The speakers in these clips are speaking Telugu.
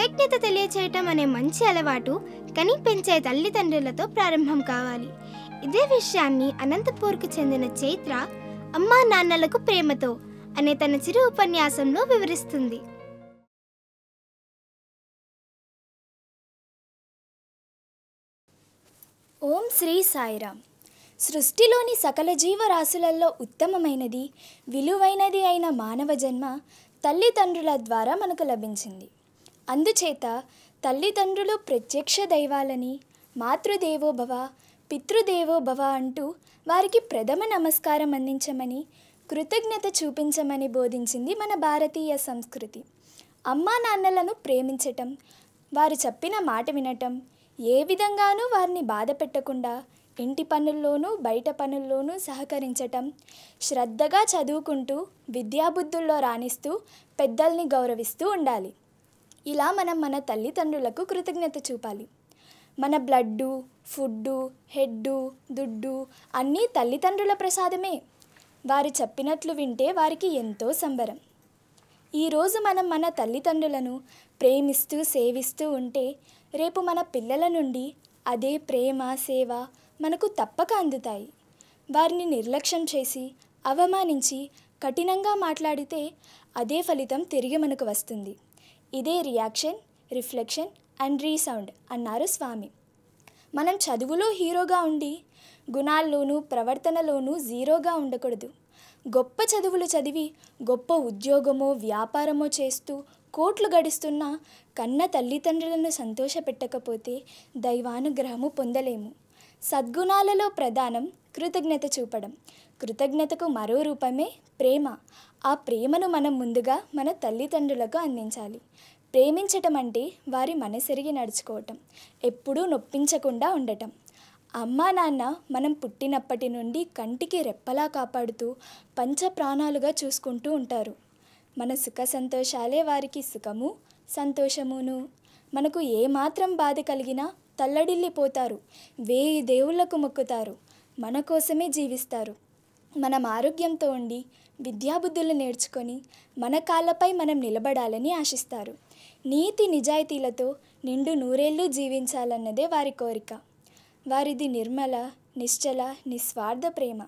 కృతజ్ఞత తెలియచేయటం అనే మంచి అలవాటు కని పెంచే తల్లిదండ్రులతో ప్రారంభం కావాలి ఇదే విషయాన్ని అనంతపూర్కు చెందిన చైత్ర అమ్మా నాన్నలకు ప్రేమతో అనే తన చిరు ఉపన్యాసంలో వివరిస్తుంది ఓం శ్రీ సాయిరామ్ సృష్టిలోని సకల జీవరాశులలో ఉత్తమమైనది విలువైనది అయిన మానవ జన్మ తల్లిదండ్రుల ద్వారా మనకు లభించింది అందుచేత తల్లిదండ్రులు ప్రత్యక్ష దైవాలని మాతృదేవోభవ పితృదేవోభవ అంటూ వారికి ప్రథమ నమస్కారం అందించమని కృతజ్ఞత చూపించమని బోధించింది మన భారతీయ సంస్కృతి అమ్మా నాన్నలను ప్రేమించటం వారు చెప్పిన మాట వినటం ఏ విధంగానూ వారిని బాధ పెట్టకుండా ఇంటి పనుల్లోనూ బయట పనుల్లోనూ సహకరించటం శ్రద్ధగా చదువుకుంటూ విద్యాబుద్ధుల్లో రాణిస్తూ పెద్దల్ని గౌరవిస్తూ ఉండాలి ఇలా మనం మన తల్లిదండ్రులకు కృతజ్ఞత చూపాలి మన బ్లడ్డు ఫుడ్డు హెడ్డు దుడ్డు అన్నీ తల్లిదండ్రుల ప్రసాదమే వారు చెప్పినట్లు వింటే వారికి ఎంతో సంబరం ఈరోజు మనం మన తల్లిదండ్రులను ప్రేమిస్తూ సేవిస్తూ ఉంటే రేపు మన పిల్లల నుండి అదే ప్రేమ సేవ మనకు తప్పక అందుతాయి వారిని నిర్లక్ష్యం చేసి అవమానించి కఠినంగా మాట్లాడితే అదే ఫలితం తిరిగి మనకు వస్తుంది ఇదే రియాక్షన్ రిఫ్లెక్షన్ అండ్ రీసౌండ్ అన్నారు స్వామి మనం చదువులో హీరోగా ఉండి గుణాల్లోనూ ప్రవర్తనలోనూ జీరోగా ఉండకూడదు గొప్ప చదువులు చదివి గొప్ప ఉద్యోగమో వ్యాపారమో చేస్తూ కోట్లు గడిస్తున్న కన్న తల్లిదండ్రులను సంతోషపెట్టకపోతే దైవానుగ్రహము పొందలేము సద్గుణాలలో ప్రధానం కృతజ్ఞత చూపడం కృతజ్ఞతకు మరో రూపమే ప్రేమ ఆ ప్రేమను మనం ముందుగా మన తల్లిదండ్రులకు అందించాలి ప్రేమించటం అంటే వారి మనసెరిగి నడుచుకోవటం ఎప్పుడూ నొప్పించకుండా ఉండటం అమ్మా నాన్న మనం పుట్టినప్పటి నుండి కంటికి రెప్పలా కాపాడుతూ పంచ ప్రాణాలుగా చూసుకుంటూ ఉంటారు మన సుఖ సంతోషాలే వారికి సుఖము సంతోషమును మనకు ఏమాత్రం బాధ కలిగినా తల్లడిల్లిపోతారు వేయి దేవుళ్లకు మొక్కుతారు మన కోసమే జీవిస్తారు మనం ఆరోగ్యంతో ఉండి విద్యాబుద్ధులు నేర్చుకొని మన కాళ్ళపై మనం నిలబడాలని ఆశిస్తారు నీతి నిజాయితీలతో నిండు నూరేళ్ళు జీవించాలన్నదే వారి కోరిక వారిది నిర్మల నిశ్చల నిస్వార్థ ప్రేమ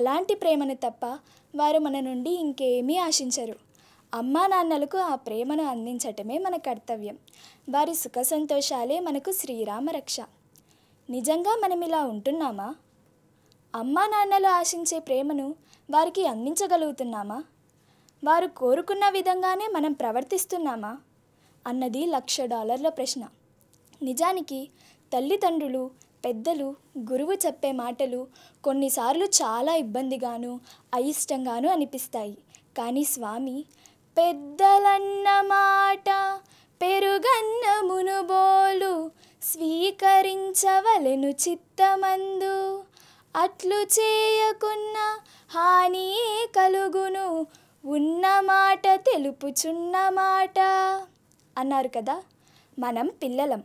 అలాంటి ప్రేమను తప్ప వారు మన నుండి ఇంకేమీ ఆశించరు అమ్మా నాన్నలకు ఆ ప్రేమను అందించటమే మన కర్తవ్యం వారి సుఖ సంతోషాలే మనకు శ్రీరామ రక్ష నిజంగా మనం ఇలా ఉంటున్నామా అమ్మా నాన్నలు ఆశించే ప్రేమను వారికి అందించగలుగుతున్నామా వారు కోరుకున్న విధంగానే మనం ప్రవర్తిస్తున్నామా అన్నది లక్ష డాలర్ల ప్రశ్న నిజానికి తల్లిదండ్రులు పెద్దలు గురువు చెప్పే మాటలు కొన్నిసార్లు చాలా ఇబ్బందిగాను అయిష్టంగాను అనిపిస్తాయి కానీ స్వామి పెద్దలన్న మాట పెరుగన్నమును బోలు స్వీకరించవలెను చిత్తమందు అట్లు చేయకున్న హాని కలుగును ఉన్న మాట తెలుపుచున్న మాట అన్నారు కదా మనం పిల్లలం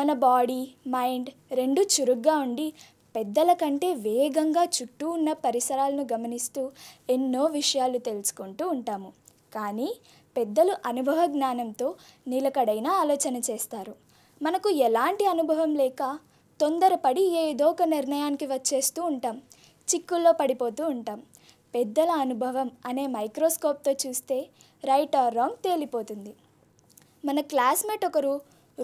మన బాడీ మైండ్ రెండు చురుగ్గా ఉండి పెద్దల కంటే వేగంగా చుట్టూ ఉన్న పరిసరాలను గమనిస్తూ ఎన్నో విషయాలు తెలుసుకుంటూ ఉంటాము కానీ పెద్దలు అనుభవ జ్ఞానంతో నిలకడైన ఆలోచన చేస్తారు మనకు ఎలాంటి అనుభవం లేక తొందరపడి ఏదో ఒక నిర్ణయానికి వచ్చేస్తూ ఉంటాం చిక్కుల్లో పడిపోతూ ఉంటాం పెద్దల అనుభవం అనే మైక్రోస్కోప్తో చూస్తే రైట్ ఆర్ రాంగ్ తేలిపోతుంది మన క్లాస్మేట్ ఒకరు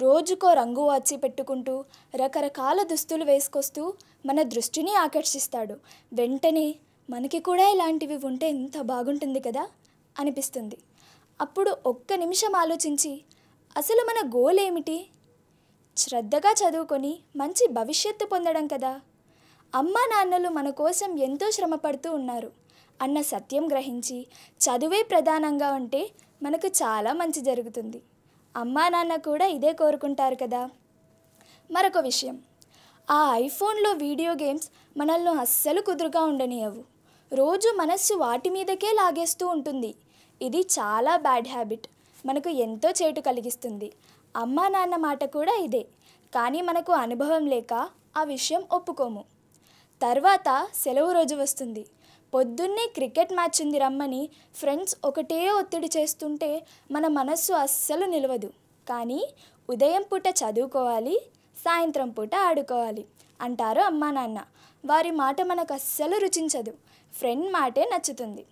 రోజుకో రంగు వచ్చి పెట్టుకుంటూ రకరకాల దుస్తులు వేసుకొస్తూ మన దృష్టిని ఆకర్షిస్తాడు వెంటనే మనకి కూడా ఇలాంటివి ఉంటే ఎంత బాగుంటుంది కదా అనిపిస్తుంది అప్పుడు ఒక్క నిమిషం ఆలోచించి అసలు మన గోల్ ఏమిటి శ్రద్ధగా చదువుకొని మంచి భవిష్యత్తు పొందడం కదా అమ్మా నాన్నలు మన కోసం ఎంతో శ్రమ పడుతూ ఉన్నారు అన్న సత్యం గ్రహించి చదువే ప్రధానంగా ఉంటే మనకు చాలా మంచి జరుగుతుంది అమ్మా నాన్న కూడా ఇదే కోరుకుంటారు కదా మరొక విషయం ఆ ఐఫోన్లో వీడియో గేమ్స్ మనల్ని అస్సలు కుదురుగా ఉండనియవు రోజు మనస్సు వాటి మీదకే లాగేస్తూ ఉంటుంది ఇది చాలా బ్యాడ్ హ్యాబిట్ మనకు ఎంతో చేటు కలిగిస్తుంది అమ్మ నాన్న మాట కూడా ఇదే కానీ మనకు అనుభవం లేక ఆ విషయం ఒప్పుకోము తర్వాత సెలవు రోజు వస్తుంది పొద్దున్నే క్రికెట్ మ్యాచ్ ఉంది రమ్మని ఫ్రెండ్స్ ఒకటే ఒత్తిడి చేస్తుంటే మన మనస్సు అస్సలు నిలవదు కానీ ఉదయం పూట చదువుకోవాలి సాయంత్రం పూట ఆడుకోవాలి అంటారు అమ్మా నాన్న వారి మాట మనకు అస్సలు రుచించదు ఫ్రెండ్ మాటే నచ్చుతుంది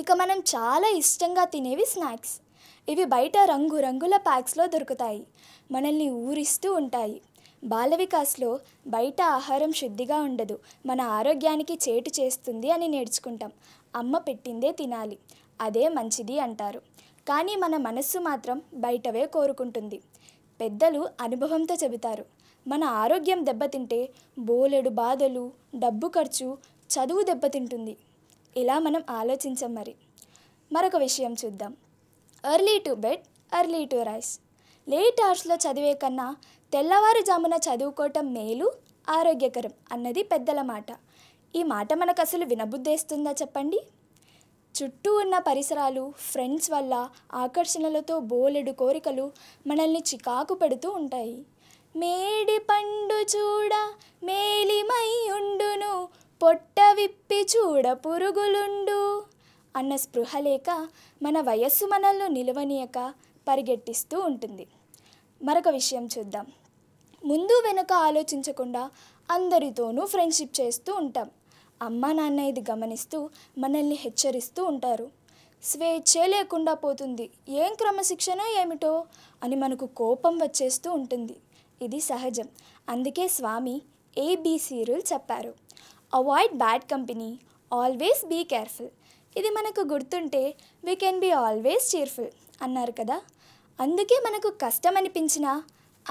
ఇక మనం చాలా ఇష్టంగా తినేవి స్నాక్స్ ఇవి బయట రంగురంగుల ప్యాక్స్లో దొరుకుతాయి మనల్ని ఊరిస్తూ ఉంటాయి బాల వికాస్లో బయట ఆహారం శుద్ధిగా ఉండదు మన ఆరోగ్యానికి చేటు చేస్తుంది అని నేర్చుకుంటాం అమ్మ పెట్టిందే తినాలి అదే మంచిది అంటారు కానీ మన మనస్సు మాత్రం బయటవే కోరుకుంటుంది పెద్దలు అనుభవంతో చెబుతారు మన ఆరోగ్యం దెబ్బతింటే బోలెడు బాధలు డబ్బు ఖర్చు చదువు దెబ్బతింటుంది ఇలా మనం ఆలోచించం మరి మరొక విషయం చూద్దాం early to bed early to rise late అవర్స్లో చదివే కన్నా తెల్లవారుజామున చదువుకోవటం మేలు ఆరోగ్యకరం అన్నది పెద్దల మాట ఈ మాట మనకు అసలు వినబుద్ధేస్తుందా చెప్పండి చుట్టూ ఉన్న పరిసరాలు ఫ్రెండ్స్ వల్ల ఆకర్షణలతో బోలెడు కోరికలు మనల్ని చికాకు పెడుతూ ఉంటాయి మేడి పండు చూడ మేలిమయ్యుండును పొట్ట విప్పి చూడ పురుగులుండు అన్న స్పృహ లేక మన వయస్సు మనల్ని నిలవనీయక పరిగెట్టిస్తూ ఉంటుంది మరొక విషయం చూద్దాం ముందు వెనుక ఆలోచించకుండా అందరితోనూ ఫ్రెండ్షిప్ చేస్తూ ఉంటాం అమ్మ నాన్న ఇది గమనిస్తూ మనల్ని హెచ్చరిస్తూ ఉంటారు స్వేచ్ఛ లేకుండా పోతుంది ఏం క్రమశిక్షణ ఏమిటో అని మనకు కోపం వచ్చేస్తూ ఉంటుంది ఇది సహజం అందుకే స్వామి ఏబీసీ రూల్ చెప్పారు avoid bad company always be careful ఇది మనకు గుర్తుంటే we can be always cheerful అన్నారు కదా అందుకే మనకు కష్టం అనిపించిన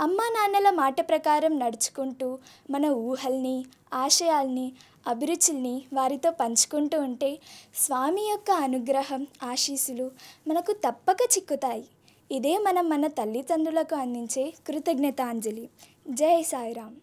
అమ్మా నాన్నల మాట ప్రకారం నడుచుకుంటూ మన ఊహల్ని ఆశయాల్ని అభిరుచుల్ని వారితో పంచుకుంటూ ఉంటే స్వామి యొక్క అనుగ్రహం ఆశీస్సులు మనకు తప్పక చిక్కుతాయి ఇదే మనం మన తల్లిదండ్రులకు అందించే కృతజ్ఞతాంజలి జై సాయిరాం